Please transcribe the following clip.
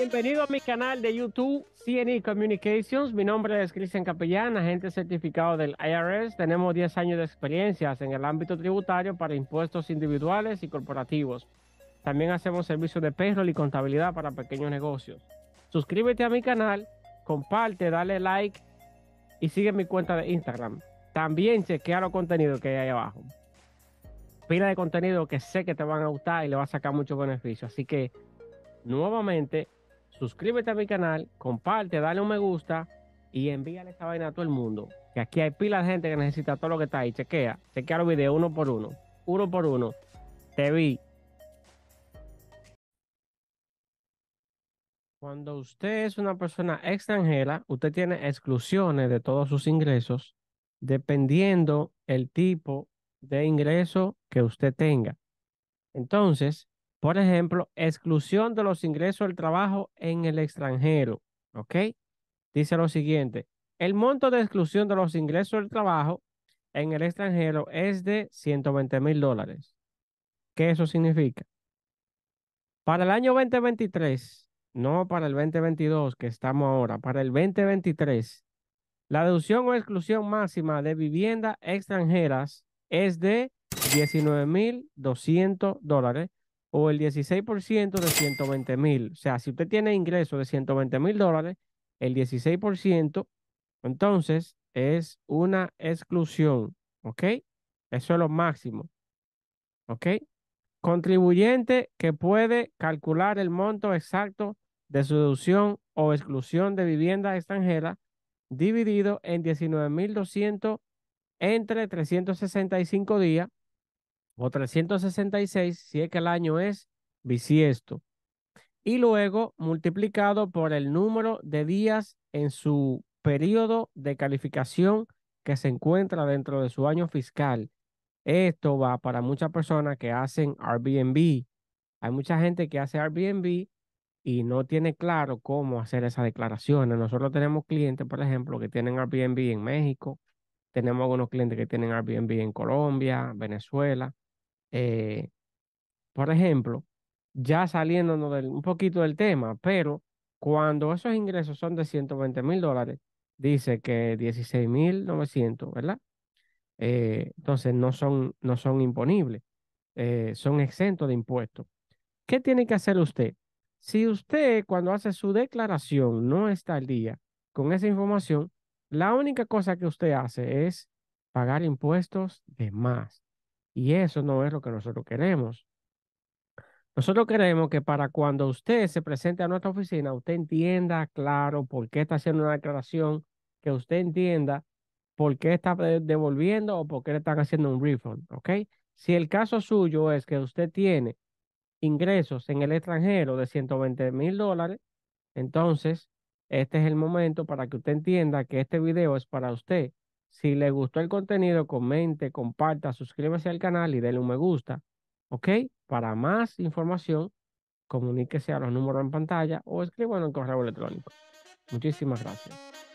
Bienvenido a mi canal de YouTube CNE Communications. Mi nombre es Cristian Capellán, agente certificado del IRS. Tenemos 10 años de experiencias en el ámbito tributario para impuestos individuales y corporativos. También hacemos servicios de payroll y contabilidad para pequeños negocios. Suscríbete a mi canal, comparte, dale like y sigue mi cuenta de Instagram. También chequea los contenidos que hay ahí abajo. Pila de contenido que sé que te van a gustar y le va a sacar mucho beneficio. Así que, nuevamente, suscríbete a mi canal, comparte, dale un me gusta y envíale esta vaina a todo el mundo. Que aquí hay pila de gente que necesita todo lo que está ahí. Chequea, chequea los videos uno por uno, uno por uno. Te vi. Cuando usted es una persona extranjera, usted tiene exclusiones de todos sus ingresos dependiendo el tipo de ingreso que usted tenga. Entonces, por ejemplo, exclusión de los ingresos del trabajo en el extranjero. ¿Ok? Dice lo siguiente. El monto de exclusión de los ingresos del trabajo en el extranjero es de 120 mil dólares. ¿Qué eso significa? Para el año 2023, no para el 2022 que estamos ahora, para el 2023, la deducción o exclusión máxima de viviendas extranjeras es de mil 200 dólares o el 16% de 120 mil. O sea, si usted tiene ingreso de 120 mil dólares, el 16%, entonces es una exclusión, ¿ok? Eso es lo máximo, ¿ok? Contribuyente que puede calcular el monto exacto de su deducción o exclusión de vivienda extranjera dividido en 19.200 entre 365 días o 366 si es que el año es bisiesto. Y luego multiplicado por el número de días en su periodo de calificación que se encuentra dentro de su año fiscal. Esto va para muchas personas que hacen Airbnb. Hay mucha gente que hace Airbnb y no tiene claro cómo hacer esas declaraciones. Nosotros tenemos clientes, por ejemplo, que tienen Airbnb en México, tenemos algunos clientes que tienen Airbnb en Colombia, Venezuela, eh, por ejemplo, ya saliéndonos un poquito del tema, pero cuando esos ingresos son de 120 mil dólares, dice que 16 mil 900, ¿verdad? Eh, entonces no son, no son imponibles, eh, son exentos de impuestos. ¿Qué tiene que hacer usted? Si usted cuando hace su declaración no está al día con esa información, la única cosa que usted hace es pagar impuestos de más. Y eso no es lo que nosotros queremos. Nosotros queremos que para cuando usted se presente a nuestra oficina, usted entienda claro por qué está haciendo una declaración, que usted entienda por qué está devolviendo o por qué le están haciendo un refund, ¿ok? Si el caso suyo es que usted tiene ingresos en el extranjero de 120 mil dólares, entonces este es el momento para que usted entienda que este video es para usted si le gustó el contenido, comente, comparta, suscríbase al canal y denle un me gusta. ¿Ok? Para más información, comuníquese a los números en pantalla o escríbanos en correo electrónico. Muchísimas gracias.